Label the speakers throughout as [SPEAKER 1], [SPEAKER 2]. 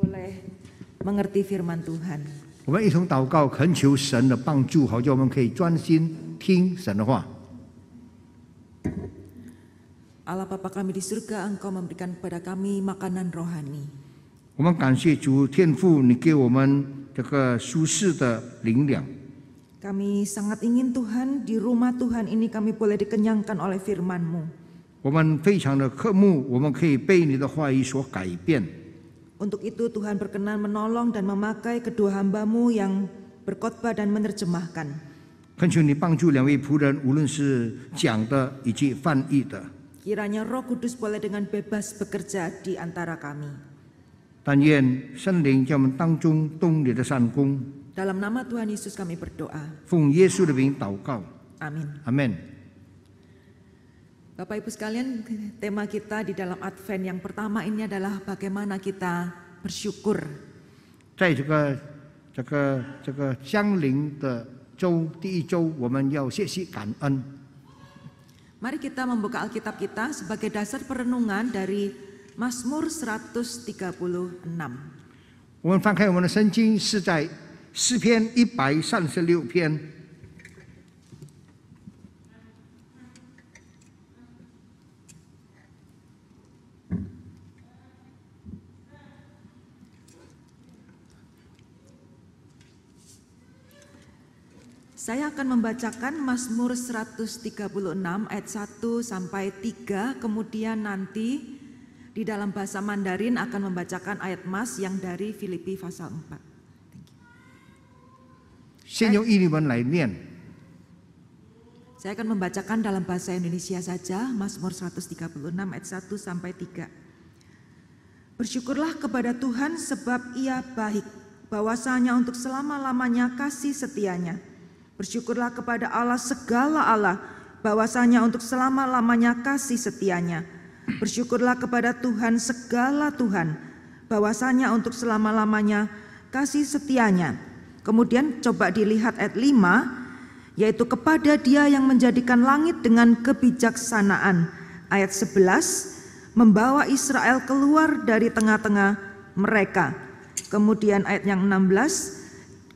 [SPEAKER 1] boleh mengerti firman Tuhan. Allah Bapa kami di surga, Engkau memberikan kepada kami makanan rohani. Kami sangat ingin Tuhan di rumah Tuhan ini kami boleh dikenyangkan oleh firman-Mu.
[SPEAKER 2] 我们非常的渴慕，我们可以被你的话语所改变。
[SPEAKER 1] untuk itu Tuhan berkenan menolong dan memakai kedua hambamu yang berkhotbah dan menerjemahkan. Kan Kiranya Roh Kudus boleh dengan bebas bekerja di antara kami. Dalam nama Tuhan Yesus kami berdoa.
[SPEAKER 2] Amin. Amin.
[SPEAKER 1] Bapak Ibu sekalian, tema kita di dalam Advent yang pertama ini adalah bagaimana kita
[SPEAKER 2] bersyukur. 在这个这个这个江陵的周第一周，我们要学习感恩。
[SPEAKER 1] Mari kita membuka Alkitab kita sebagai dasar perenungan dari Mazmur 136.
[SPEAKER 2] 我们翻开我们的圣经是在诗篇一百三十六篇。
[SPEAKER 1] Saya akan membacakan Mazmur 136 ayat 1 sampai 3 kemudian nanti di dalam bahasa Mandarin akan membacakan ayat Mas yang dari Filipi pasal 4. ini Saya akan membacakan dalam bahasa Indonesia saja Mazmur 136 ayat 1 sampai 3. Bersyukurlah kepada Tuhan sebab ia baik, bahwasanya untuk selama-lamanya kasih setianya. Bersyukurlah kepada Allah segala Allah bahwasanya untuk selama-lamanya kasih setianya. Bersyukurlah kepada Tuhan segala Tuhan bahwasanya untuk selama-lamanya kasih setianya. Kemudian coba dilihat ayat 5 yaitu kepada dia yang menjadikan langit dengan kebijaksanaan. Ayat 11 membawa Israel keluar dari tengah-tengah mereka. Kemudian ayat yang 16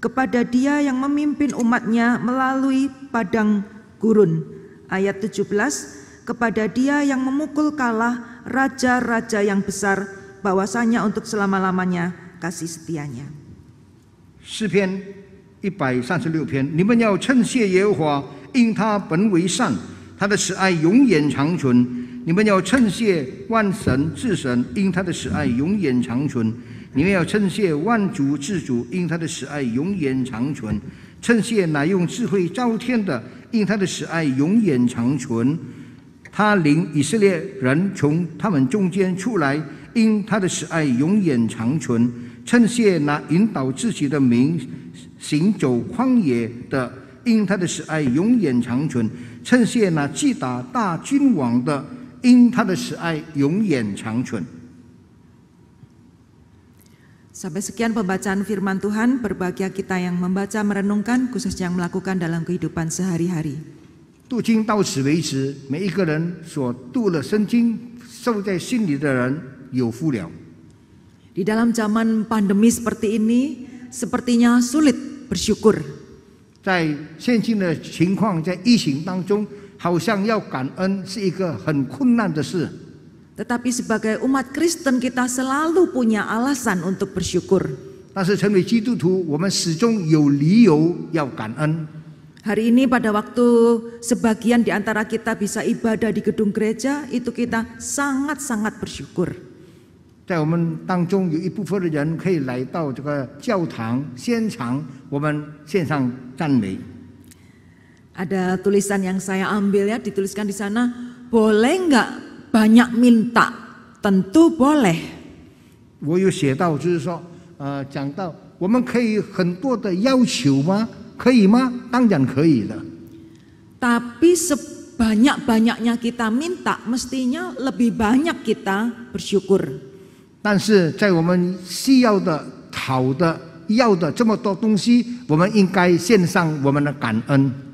[SPEAKER 1] kepada dia yang memimpin umatnya melalui padang gurun. Ayat 17, kepada dia yang memukul kalah raja-raja yang besar bahwasanya untuk selama-lamanya kasih setianya. 诗篇一百
[SPEAKER 2] 三十六篇，你们要称谢耶和华，因他本为善，他的慈爱永远长存。你们要称谢万神至神，因他的慈爱永远长存。你们要称谢万主之主，因他的慈爱永远长存；称谢那用智慧造天的，因他的慈爱永远长存；他领以色列人从他们中间出来，因他的慈爱永远长存；称谢那引导自己的民行走旷野的，因他的慈爱永远长存；称谢那击打大君王的，因他的慈爱永远长存。
[SPEAKER 1] Sampai sekian pembacaan firman Tuhan, berbahagia kita yang membaca, merenungkan, khususnya yang melakukan dalam kehidupan sehari-hari.
[SPEAKER 2] Di dalam zaman pandemi seperti ini, sepertinya sulit bersyukur. 在现今的情况，在疫情当中，好像要感恩
[SPEAKER 1] 是一个很困难的事。tetapi sebagai umat Kristen kita selalu punya alasan untuk bersyukur. Hari ini pada waktu sebagian di antara kita bisa ibadah di gedung gereja, itu kita sangat-sangat bersyukur. Ada tulisan yang saya ambil ya, dituliskan di sana, boleh nggak banyak minta tentu boleh.
[SPEAKER 2] 我有写到，就是说，呃，讲到我们可以很多的要求吗？可以吗？当然可以的。
[SPEAKER 1] Tapi sebanyak-banyaknya kita minta, mestinya lebih banyak kita bersyukur. 但是
[SPEAKER 2] 在我们需要的、好的、要的这么多东西，我们应该献上我们的感恩。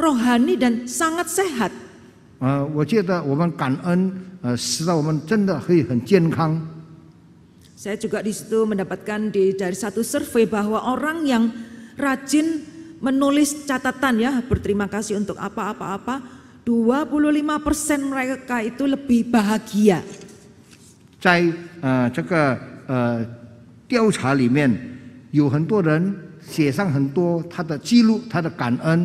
[SPEAKER 1] rohani dan sangat sehat. Saya juga di situ mendapatkan di, dari satu survei bahwa orang yang rajin menulis catatan ya berterima kasih untuk apa-apa-apa 25% persen mereka itu lebih bahagia.
[SPEAKER 2] 在呃这个呃调查里面，有很多人写上很多他的记录、他的感恩，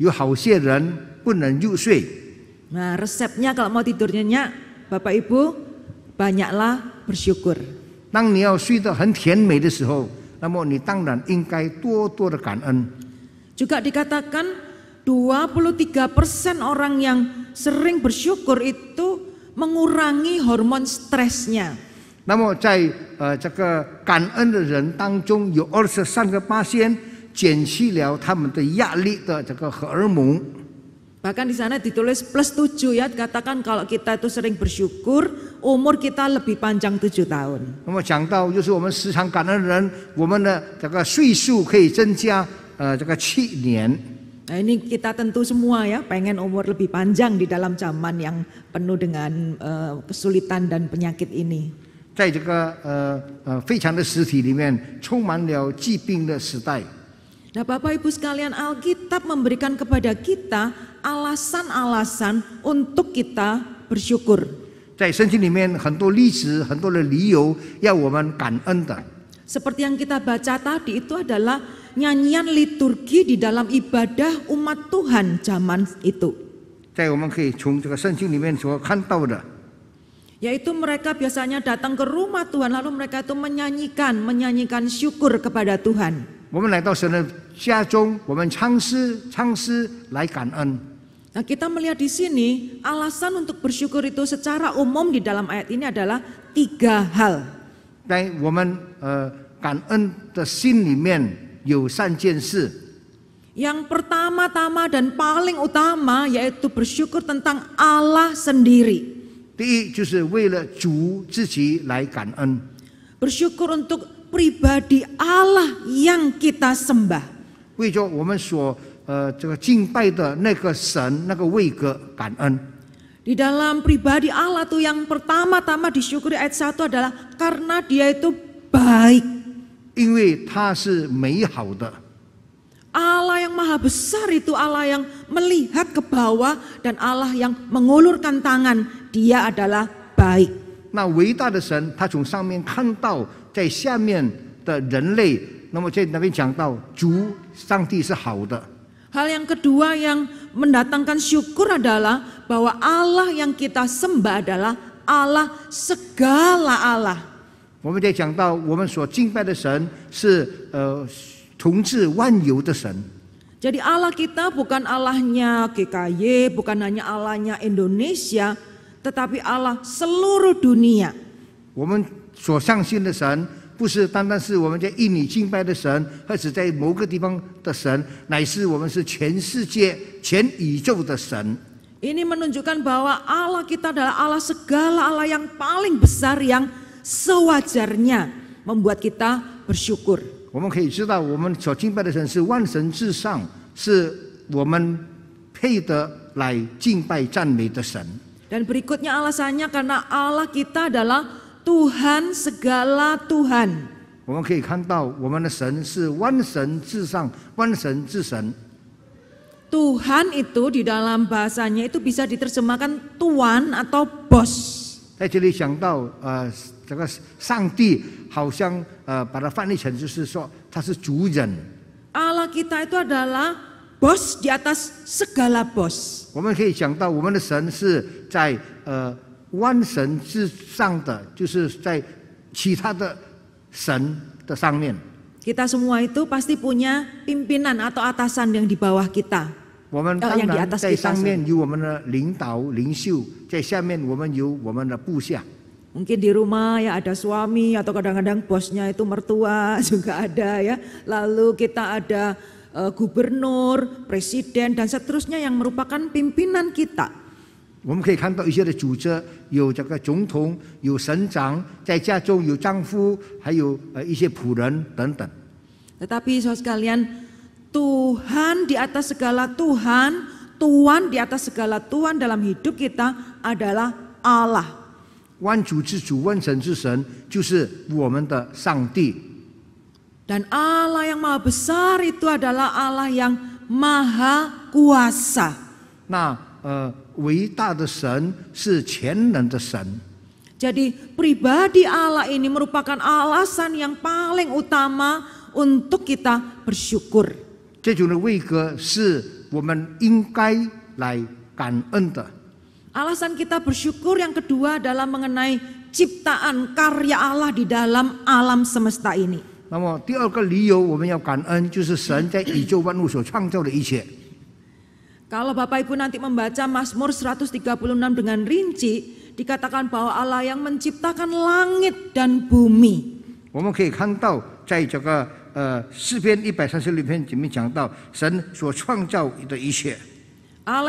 [SPEAKER 2] 有好些人不能入睡。
[SPEAKER 1] Nah, resepnya kalau mau tidur nyenyak, Bapak Ibu,
[SPEAKER 2] banyaklah bersyukur. 当你要睡得很甜美的时候，那么你当然应该多多的感恩。Juga
[SPEAKER 1] dikatakan 23% orang yang sering bersyukur itu mengurangi hormon stresnya.
[SPEAKER 2] 那么在呃这个感恩的人当中，有二十三个八仙减去了他们对压力的这个荷尔蒙。
[SPEAKER 1] Bahkan di sana ditulis plus 7 ya, katakan kalau kita itu sering bersyukur, umur kita lebih panjang 7 tahun. Nah ini kita tentu semua ya pengen umur lebih panjang di dalam zaman yang penuh dengan uh, kesulitan dan penyakit ini.
[SPEAKER 2] 在这个呃呃非常的实体里面，充满了疾
[SPEAKER 1] 病的时代。Nah Bapak Ibu sekalian Alkitab memberikan kepada kita alasan-alasan untuk kita bersyukur. Ya, kan Seperti yang kita baca tadi itu adalah nyanyian liturgi di dalam ibadah umat Tuhan zaman itu. Yaitu mereka biasanya datang ke rumah Tuhan lalu mereka itu menyanyikan menyanyikan syukur kepada Tuhan.
[SPEAKER 2] 我们来到神的家中，我们唱诗唱诗来感恩。
[SPEAKER 1] Nah, kita melihat di sini alasan untuk bersyukur itu secara umum di dalam ayat ini adalah tiga hal. Yang pertama pertama-tama dan paling utama yaitu bersyukur tentang Allah sendiri. Bersyukur untuk pribadi Allah
[SPEAKER 2] yang kita sembah.
[SPEAKER 1] di dalam pribadi Allah tuh yang pertama-tama disyukuri ayat 1 adalah karena dia itu baik. Allah yang maha besar itu Allah yang melihat ke bawah dan Allah yang mengulurkan tangan. Dia adalah baik.
[SPEAKER 2] 那伟大的神，他从上面看到在下面的人类。那么在那边讲到主，上帝是好的。
[SPEAKER 1] Hal yang kedua yang mendatangkan syukur adalah bahwa Allah yang kita sembah adalah Allah segala Allah.
[SPEAKER 2] 我们在讲到我们所敬拜的神是呃统治万有的神。
[SPEAKER 1] Jadi Allah kita bukan Allahnya KKY, bukan hanya Allahnya Indonesia, tetapi Allah seluruh dunia.
[SPEAKER 2] 我们所相信的神，不是单单是我们在印尼敬拜的神，或者在某个地方的神，乃是我们是全世界、全宇宙
[SPEAKER 1] 的神。Ini menunjukkan bahwa Allah kita adalah Allah segala Allah yang paling besar yang sewajarnya membuat kita bersyukur。Dan berikutnya alasannya karena Allah kita adalah Tuhan segala Tuhan. Tuhan itu di dalam bahasanya itu bisa diterjemahkan tuan atau bos. Allah kita itu adalah bos di atas segala bos。
[SPEAKER 2] 我们可以想到我们的神是在呃。万神之上
[SPEAKER 1] 的，就是在其他的神的上面。Kita semua itu pasti punya pimpinan atau atasan yang di bawah kita. yang di rumah ya ada suami atau kadang-kadang bosnya itu mertua juga ada ya. Lalu kita ada uh, gubernur, presiden dan seterusnya yang merupakan pimpinan kita.
[SPEAKER 2] 我们可以看到一些的组织有这个总统、有省长，在家中有丈夫，还有呃一些仆人等等。
[SPEAKER 1] Tetapi saudara sekalian, Tuhan di atas segala Tuhan, Tuhan di atas segala Tuhan dalam hidup kita adalah Allah.
[SPEAKER 2] 万主之主、万神之神，就是我们的上帝。
[SPEAKER 1] Dan Allah yang maha besar itu adalah Allah yang maha kuasa.
[SPEAKER 2] 那呃。
[SPEAKER 1] jadi pribadi Allah ini merupakan alasan yang paling utama untuk kita bersyukur. Alasan kita bersyukur yang kedua adalah mengenai ciptaan karya Allah di dalam alam semesta ini. 那么第二个理由我
[SPEAKER 2] 们要感恩，就是神在宇宙万物所创造的一切。
[SPEAKER 1] kalau Bapak Ibu nanti membaca Mazmur 136 dengan rinci, dikatakan bahwa Allah yang menciptakan langit dan bumi. Allah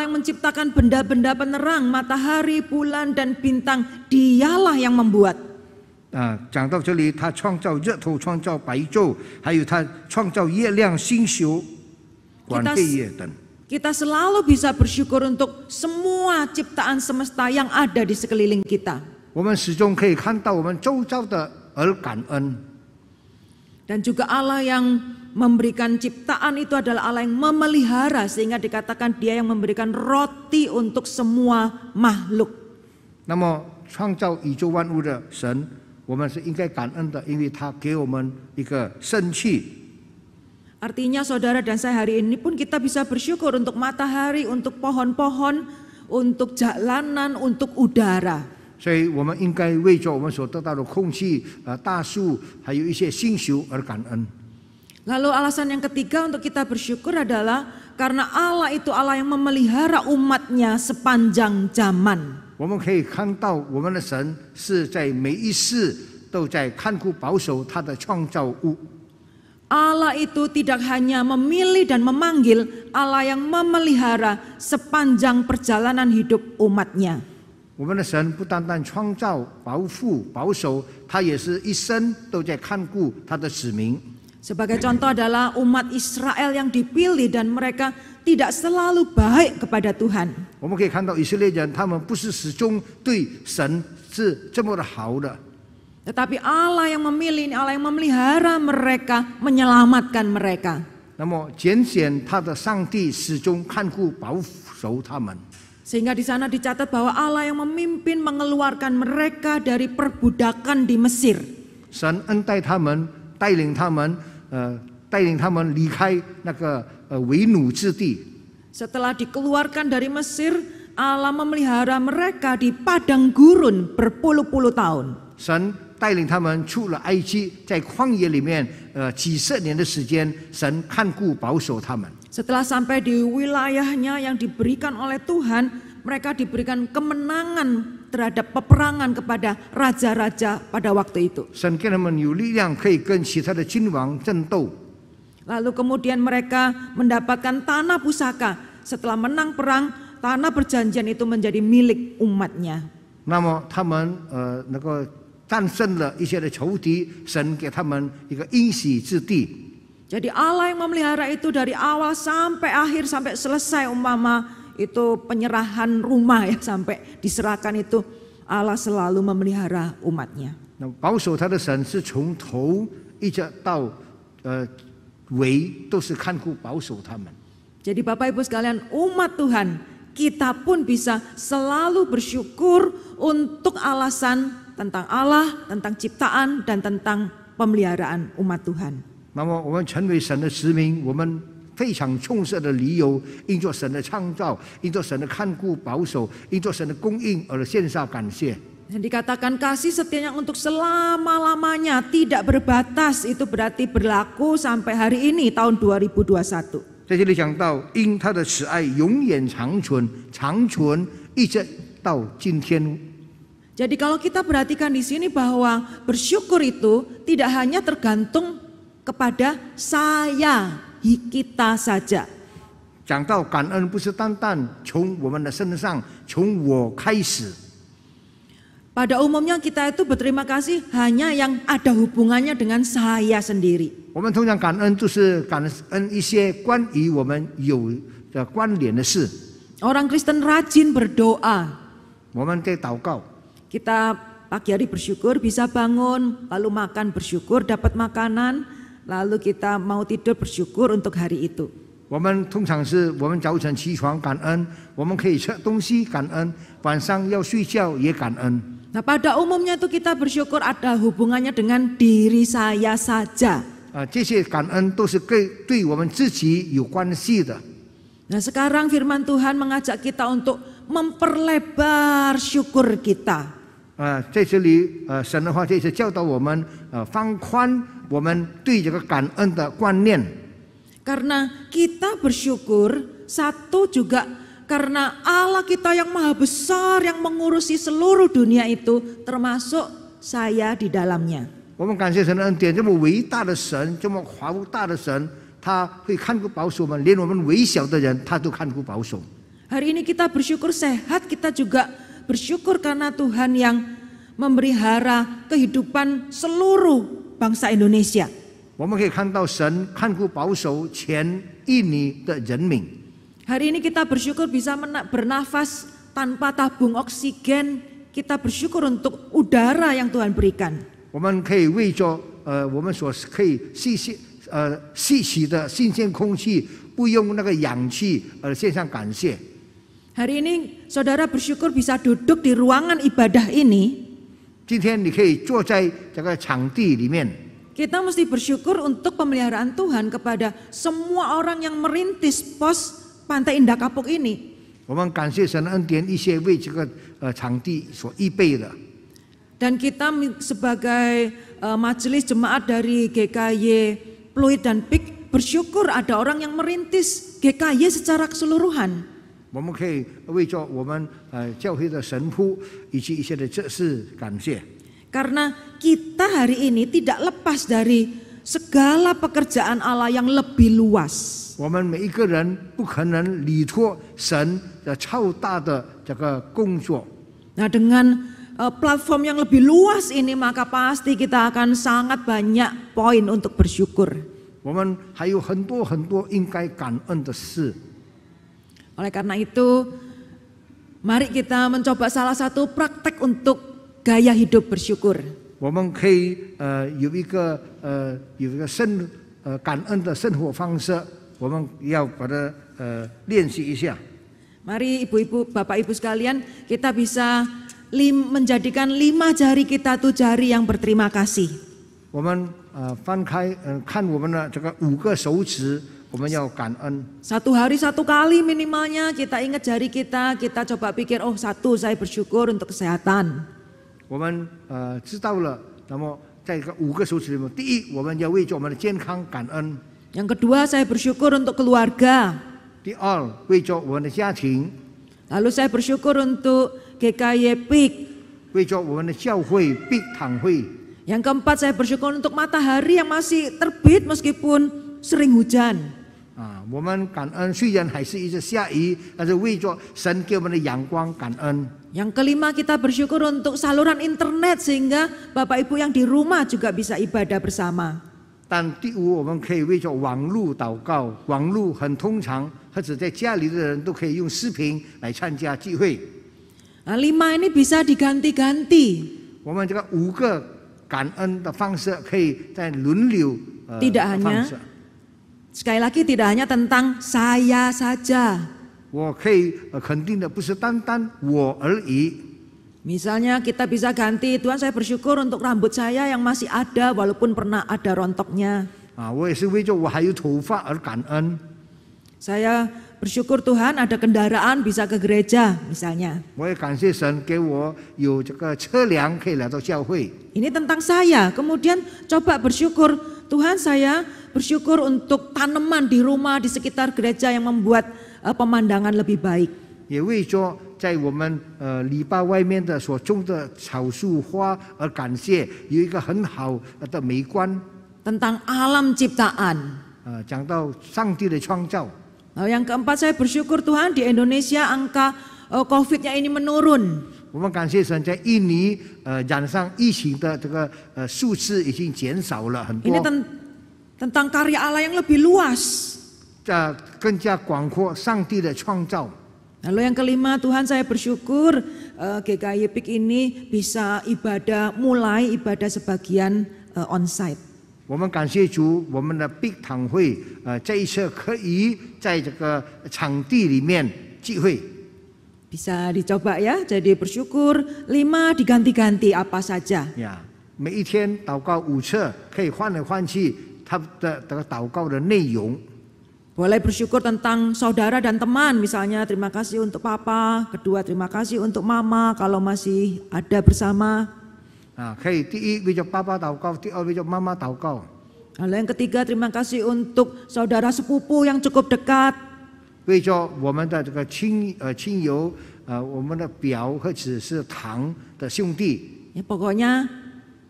[SPEAKER 1] yang menciptakan benda-benda penerang, matahari, bulan, dan bintang, dialah yang membuat. Kita, kita selalu bisa bersyukur untuk semua ciptaan semesta yang ada di sekeliling kita. Dan juga Allah yang memberikan ciptaan itu adalah Allah yang memelihara sehingga dikatakan dia yang memberikan roti untuk semua makhluk. Artinya saudara dan saya hari ini pun kita bisa bersyukur untuk matahari, untuk pohon-pohon, untuk jalanan, untuk udara. Eh, Lalu alasan yang ketiga untuk kita bersyukur adalah karena Allah itu Allah yang memelihara umatnya sepanjang zaman.
[SPEAKER 2] 我们可以看到我们的神是在每一世都在看顾保守他的创造物。
[SPEAKER 1] Allah itu tidak hanya memilih dan memanggil, Allah yang memelihara sepanjang perjalanan hidup umatnya.
[SPEAKER 2] Sebagai contoh
[SPEAKER 1] adalah umat Israel yang dipilih dan mereka tidak selalu baik kepada Tuhan. Kita bisa lihat Israel, mereka tidak Tuhan. Tetapi Allah yang memilih, ini, Allah yang memelihara mereka, menyelamatkan mereka. Sehingga di sana dicatat bahwa Allah yang memimpin mengeluarkan mereka dari perbudakan di Mesir. Eh, Setelah dikeluarkan dari Mesir, Allah memelihara mereka di padang gurun berpuluh-puluh tahun.
[SPEAKER 2] 带领他们出了埃及，在旷野里面，呃，几十年的时间，神看顾保守他们。
[SPEAKER 1] Setelah sampai di wilayahnya yang diberikan oleh Tuhan, mereka diberikan kemenangan terhadap peperangan kepada raja-raja pada waktu itu. Lalu kemudian mereka mendapatkan tanah pusaka. Setelah menang perang, tanah perjanjian itu menjadi milik umatnya.
[SPEAKER 2] 战胜了一些的仇敌，神给他们一个应许之地。
[SPEAKER 1] Jadi Allah yang memelihara itu dari awal sampai akhir sampai selesai umpama itu penyerahan rumah ya sampai diserahkan itu Allah selalu memelihara umatnya. Jadi Bapak Ibu sekalian umat Tuhan kita pun bisa selalu bersyukur untuk alasan tentang Allah, tentang ciptaan, dan tentang pemeliharaan umat Tuhan. Dan dikatakan kasih setianya untuk selama-lamanya tidak berbatas itu berarti berlaku sampai hari ini tahun 2021. Jadi kalau kita perhatikan di sini bahwa bersyukur itu tidak hanya tergantung kepada saya, kita saja.
[SPEAKER 2] 讲到感恩不是单单从我们的身上，从我开始。Pada umumnya kita itu berterima kasih hanya yang ada hubungannya dengan saya sendiri. 我们通常感恩就是感恩一些关于我们有的关联的事。Orang
[SPEAKER 1] Kristen rajin berdoa. Kita pagi hari bersyukur bisa bangun, lalu makan bersyukur dapat makanan, lalu kita mau tidur bersyukur untuk hari itu. 我们通常是我们早晨起床感恩，我
[SPEAKER 2] 们可以吃东西感恩，晚上要睡觉也感恩。Nah kan kan kan pada umumnya itu kita
[SPEAKER 1] bersyukur ada hubungannya dengan diri saya saja. 啊，这些感恩都是跟对我们自己有关系的。Nah ah, sekarang firman Tuhan mengajak kita untuk memperlebar syukur kita. 啊，在这里
[SPEAKER 2] 呃，神的话这次教导我们呃放宽我们对这个感恩的观念。
[SPEAKER 1] Karena kita bersyukur satu juga karena Allah kita yang maha besar yang mengurusi seluruh dunia itu termasuk saya di dalamnya. 我们感谢神的恩典，这么伟大的神，这么宏大的神，
[SPEAKER 2] 他会看顾保守我们，连我们微小的人他都看顾保守。
[SPEAKER 1] Hari ini kita bersyukur sehat, kita juga bersyukur karena Tuhan yang memelihara kehidupan seluruh bangsa Indonesia.
[SPEAKER 2] Hari ini kita bersyukur
[SPEAKER 1] bisa bernafas tanpa tabung oksigen. Kita bersyukur untuk udara yang Tuhan berikan.
[SPEAKER 2] 我们可以为着呃，我们所可以吸吸呃吸取的新鲜空气，不用那个氧气而献上感谢。
[SPEAKER 1] Hari ini saudara bersyukur bisa duduk di ruangan ibadah ini. Kita mesti bersyukur untuk pemeliharaan Tuhan kepada semua orang yang merintis pos Pantai Indah Kapuk ini. Dan kita sebagai e, majelis jemaat dari GKY Pluit dan Pik bersyukur ada orang yang merintis GKY secara keseluruhan.
[SPEAKER 2] 我们可以为着我们呃教会的神父以及一些的这事感谢。
[SPEAKER 1] Karena kita hari ini tidak lepas dari segala pekerjaan Allah yang lebih luas. dengan e, platform yang lebih luas ini maka pasti kita akan sangat banyak poin untuk bersyukur. 我们
[SPEAKER 2] 还有很多很多应该感恩的事。
[SPEAKER 1] oleh karena itu, mari kita mencoba salah satu praktek untuk gaya hidup bersyukur. Eh,
[SPEAKER 2] eh, eh,
[SPEAKER 1] mari ibu ibu-ibu, bapak ibu sekalian, kita bisa lim, menjadikan lima jari kita tuh jari yang berterima kasih.
[SPEAKER 2] 我们呃翻开嗯、呃、看我们的这个五个手指。我们要感恩。
[SPEAKER 1] Satu hari satu kali minimalnya kita ingat jari kita, kita coba pikir oh satu saya bersyukur untuk kesehatan. Eh, yang kedua saya bersyukur untuk keluarga. Lalu saya bersyukur untuk GKY PIK. PIK 堂会。Yang keempat saya bersyukur untuk matahari yang masih terbit meskipun
[SPEAKER 2] sering hujan. 我们感恩，虽然还是一直下雨，但是为着神
[SPEAKER 1] 给我们的阳光感恩。Yang kelima kita bersyukur untuk saluran internet sehingga Bapak Ibu yang di rumah juga bisa ibadah bersama.
[SPEAKER 2] 但第五，我们可以为着网络祷告，网络很通常，或者在家里的人都可以用视频来参加聚会。Nah, lima ini bisa diganti-ganti. Kita Tidak hanya
[SPEAKER 1] Sekali lagi tidak hanya tentang saya saja. Misalnya kita bisa ganti Tuhan saya bersyukur untuk rambut saya yang masih ada walaupun pernah ada rontoknya. Ah, er, saya bersyukur Tuhan ada kendaraan bisa ke gereja misalnya. Ini tentang saya. Kemudian coba bersyukur Tuhan saya bersyukur untuk tanaman di rumah di sekitar gereja yang membuat uh, pemandangan lebih baik. tentang alam ciptaan.
[SPEAKER 2] Uh yang keempat saya bersyukur Tuhan di Indonesia angka uh, COVID-nya ini menurun. Ini tentang karya Allah yang lebih
[SPEAKER 1] luas. 呃，更加广阔，上帝的创造。Lalu yang kelima, Tuhan saya bersyukur uh, eh, GKI PIK ini bisa ibadah mulai ibadah sebagian uh, onsite.
[SPEAKER 2] 我们感谢主，我们的 Big 堂会，
[SPEAKER 1] 呃，这一次可以在这个场地里面聚会。bisa dicoba ya, jadi bersyukur lima diganti-ganti apa saja. Ya, boleh bersyukur tentang saudara dan teman misalnya terima kasih untuk papa, kedua terima kasih untuk mama kalau masih ada bersama. Nah, papa Lalu yang ketiga terima kasih untuk
[SPEAKER 2] saudara sepupu yang cukup dekat. 所以说我们的这个亲呃亲
[SPEAKER 1] 友呃我们的表或者是堂的兄弟。Ya pokoknya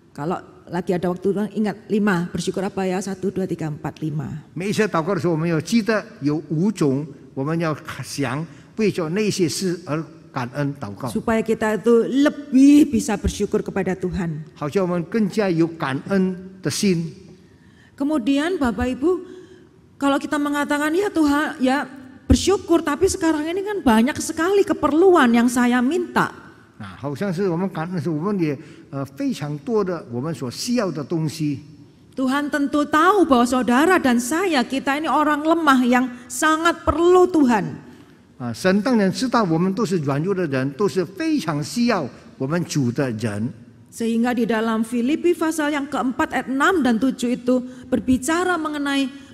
[SPEAKER 1] kalau lagi ada waktu luang ingat lima bersyukur apa ya satu dua tiga empat lima。
[SPEAKER 2] 每一次祷告的时候，我们要记得有五种，我们要想为着那些
[SPEAKER 1] 事而。感恩祷告，supaya kita itu lebih bisa bersyukur kepada Tuhan。好像我们更加有感恩的心。Kemudian Bapak Ibu, kalau kita mengatakan ya Tuhan, ya bersyukur tapi sekarang ini kan banyak sekali keperluan yang saya minta. Nah, tentu tahu bahwa saudara dan saya kita ini orang lemah yang sangat perlu Tuhan. Sehingga di dalam Filipi pasal yang keempat ayat enam dan tujuh itu berbicara mengenai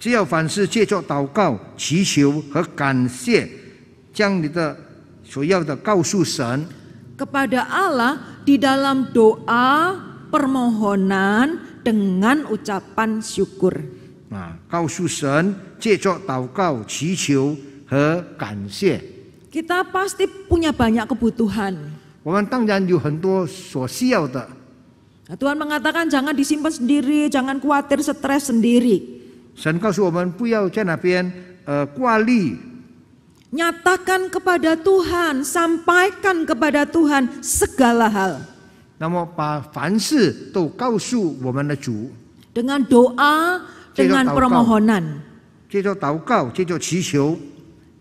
[SPEAKER 1] 只
[SPEAKER 2] 要凡事借着祷告、祈求和感谢，将你的所要的告诉神。
[SPEAKER 1] kepada Allah di dalam doa, permohonan dengan ucapan syukur. Nah, Kita pasti punya banyak kebutuhan.
[SPEAKER 2] 我们当然有很多所需要的。
[SPEAKER 1] Tuhan mengatakan jangan disimpan sendiri, jangan khawatir stres sendiri. 神告诉我们不要在那边呃挂历。Nyatakan kepada
[SPEAKER 2] Tuhan,
[SPEAKER 1] sampaikan kepada Tuhan segala hal.
[SPEAKER 2] 那么把凡事都告诉我们的主。
[SPEAKER 1] Dengan doa, dengan permohonan.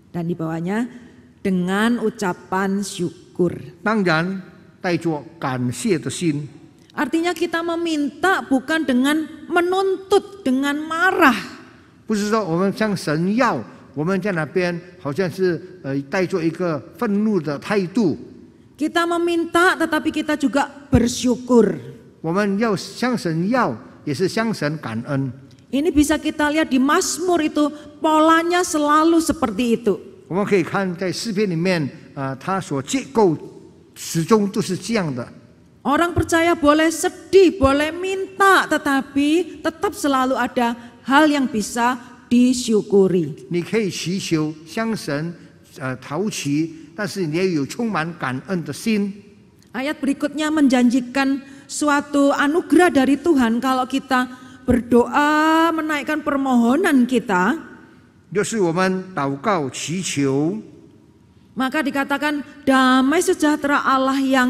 [SPEAKER 1] dan di bawahnya dengan
[SPEAKER 2] ucapan syukur. 当然带着感谢的心。
[SPEAKER 1] Artinya kita meminta bukan dengan menuntut, dengan marah.
[SPEAKER 2] kita meminta tetapi kita juga bersyukur. Ini bisa kita lihat di Mazmur itu polanya selalu seperti itu. itu.
[SPEAKER 1] Orang percaya boleh sedih, boleh minta, tetapi tetap selalu ada hal yang bisa disyukuri. Ayat berikutnya menjanjikan suatu anugerah dari Tuhan kalau kita berdoa menaikkan permohonan kita. Maka dikatakan damai sejahtera Allah yang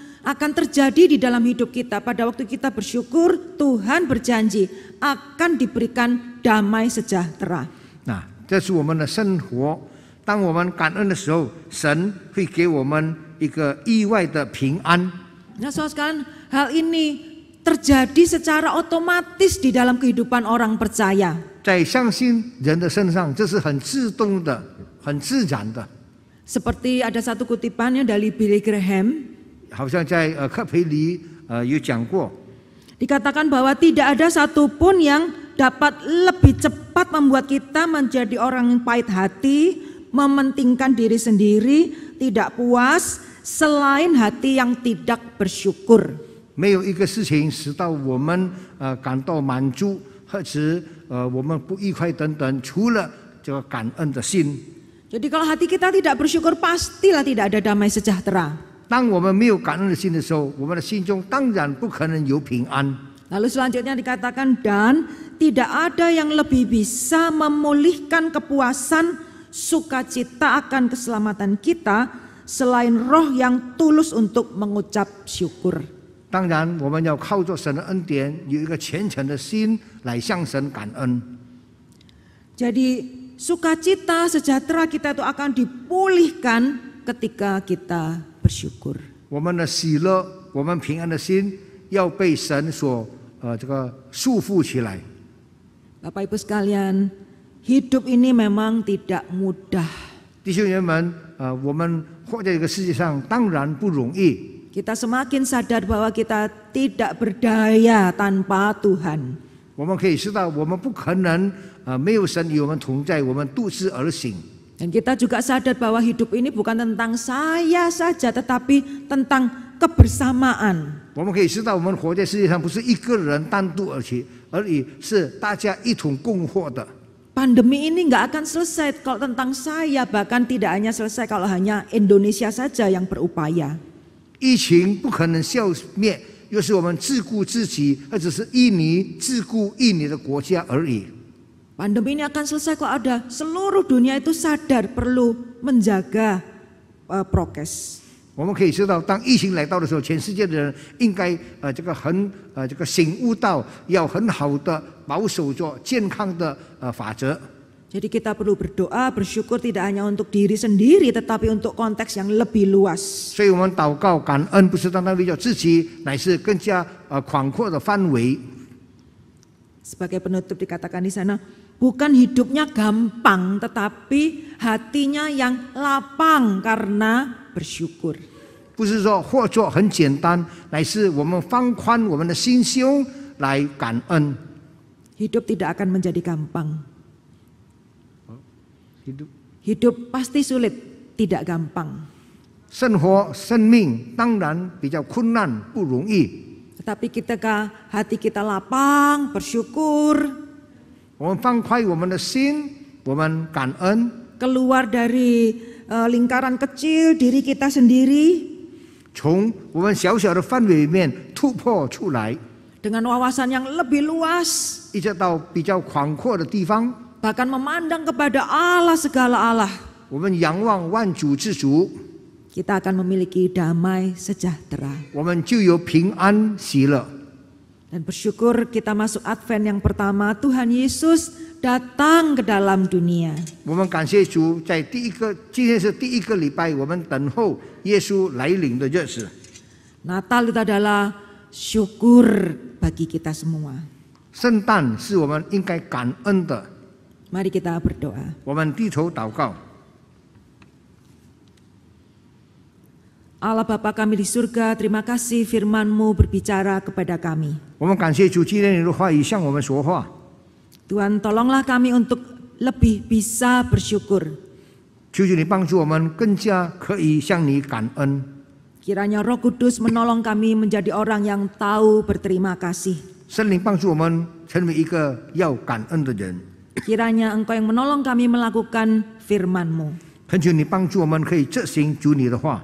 [SPEAKER 1] akan terjadi di dalam hidup kita. Pada waktu kita bersyukur, Tuhan berjanji akan diberikan damai sejahtera.
[SPEAKER 2] Nah, 这是我们的生活。当我们感恩的时候，神会给我们一个意外的平安。
[SPEAKER 1] Nah, saudara sekalian, hal ini terjadi secara otomatis di dalam kehidupan orang percaya. Seperti ada satu kutipannya dari Billy Graham.
[SPEAKER 2] 好像在呃克培里呃有讲过。
[SPEAKER 1] Dikatakan bahwa tidak ada satupun yang dapat lebih cepat membuat kita menjadi orang yang pahit hati, mementingkan diri sendiri, tidak puas, selain hati yang tidak bersyukur.
[SPEAKER 2] 没有一个事情使到我们呃感到满足，或者呃我们不愉快等等，除了这个感恩的心。
[SPEAKER 1] Jadi kalau hati kita tidak bersyukur
[SPEAKER 2] pastilah tidak ada damai sejahtera. 当我们没有感恩的心的时候，我们的心中当
[SPEAKER 1] 然不可能有平安。Lalu selanjutnya dikatakan dan tidak ada yang lebih bisa memulihkan kepuasan sukacita akan keselamatan kita selain roh yang tulus untuk mengucap syukur. 当
[SPEAKER 2] 然，我们要靠着神的恩典，有一个虔诚的心来向神感恩。
[SPEAKER 1] Jadi sukacita sejahtera kita itu akan dipulihkan ketika kita
[SPEAKER 2] bersyukur. 我们的喜乐，我们平安的心，要被神所呃这个束缚起来。
[SPEAKER 1] Bapak Ibu sekalian, hidup ini memang tidak mudah.
[SPEAKER 2] 弟兄姐妹们，呃，我们活在这个世界上当然不容易。
[SPEAKER 1] Kita semakin sadar bahwa kita
[SPEAKER 2] tidak berdaya tanpa Tuhan. 我们可以知道，我们不可能呃没有神与我们同在，我们独自而行。
[SPEAKER 1] dan kita juga sadar bahwa hidup ini bukan tentang saya saja tetapi tentang kebersamaan. Pandemi ini nggak akan selesai kalau tentang saya, bahkan tidak hanya selesai kalau hanya Indonesia saja yang berupaya.
[SPEAKER 2] 疫情不可能消灭，又
[SPEAKER 1] 是我们自顾自己，而只是印尼自顾印尼的国家而已。Pandemi ini akan selesai kok ada. Seluruh dunia itu sadar perlu menjaga
[SPEAKER 2] uh, prokes.
[SPEAKER 1] Jadi kita perlu berdoa, bersyukur tidak hanya untuk diri sendiri, tetapi untuk konteks yang lebih luas. Sebagai penutup dikatakan di sana, Bukan hidupnya gampang, tetapi hatinya yang lapang karena bersyukur. Hidup tidak akan menjadi gampang. Hidup hidup pasti sulit, tidak gampang. kita ketika hati kita lapang, bersyukur, Keluar dari eh, lingkaran kecil diri kita sendiri. dengan wawasan yang lebih luas. bahkan memandang kepada Allah segala Allah. kita akan memiliki damai sejahtera. Dan bersyukur kita masuk Advent yang pertama, Tuhan Yesus datang ke dalam dunia. Kan
[SPEAKER 2] Natal itu adalah syukur bagi kita semua. Kan
[SPEAKER 1] Mari kita berdoa. Allah Bapa kami di surga, terima kasih FirmanMu berbicara kepada kami. Tuhan, tolonglah kami untuk lebih bisa bersyukur. Kiranya Roh Kudus menolong kami menjadi orang yang tahu berterima kasih. Kiranya Engkau yang menolong kami melakukan firman-Mu.
[SPEAKER 2] 恳求你帮助我们可以执行主你的话。